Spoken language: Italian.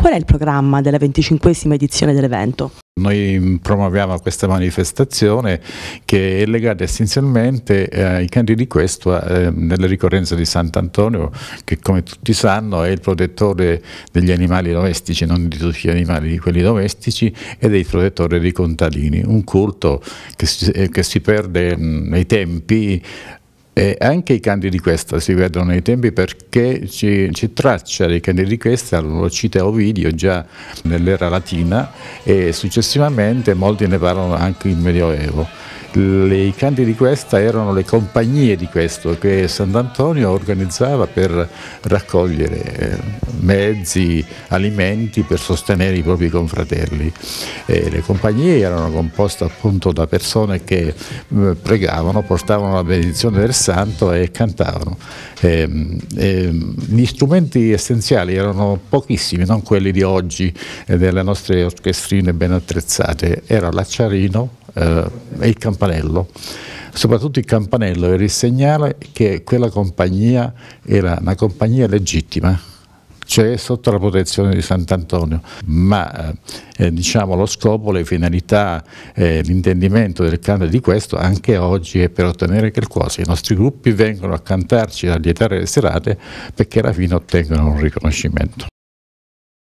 Qual è il programma della venticinquesima edizione dell'evento? Noi promuoviamo questa manifestazione che è legata essenzialmente eh, ai canti di questo eh, nella ricorrenza di Sant'Antonio che come tutti sanno è il protettore degli animali domestici, non di tutti gli animali, di quelli domestici ed è il protettore dei contadini, un culto che si, eh, che si perde mh, nei tempi e anche i canti di questa si vedono nei tempi perché ci, ci traccia dei canti di questa, lo cita Ovidio già nell'era latina e successivamente molti ne parlano anche in Medioevo. Le, I canti di questa erano le compagnie di questo che Sant'Antonio organizzava per raccogliere eh, mezzi, alimenti per sostenere i propri confratelli. E le compagnie erano composte appunto da persone che eh, pregavano, portavano la benedizione del santo e cantavano. E, ehm, e, ehm, gli strumenti essenziali erano pochissimi, non quelli di oggi, eh, delle nostre orchestrine ben attrezzate. Era l'acciarino, eh, è il campanello. Soprattutto il campanello era il segnale che quella compagnia era una compagnia legittima, cioè sotto la protezione di Sant'Antonio, ma eh, eh diciamo lo scopo, le finalità, eh, l'intendimento del canto di questo anche oggi è per ottenere che quasi i nostri gruppi vengano a cantarci a dietare le serate perché alla fine ottengono un riconoscimento.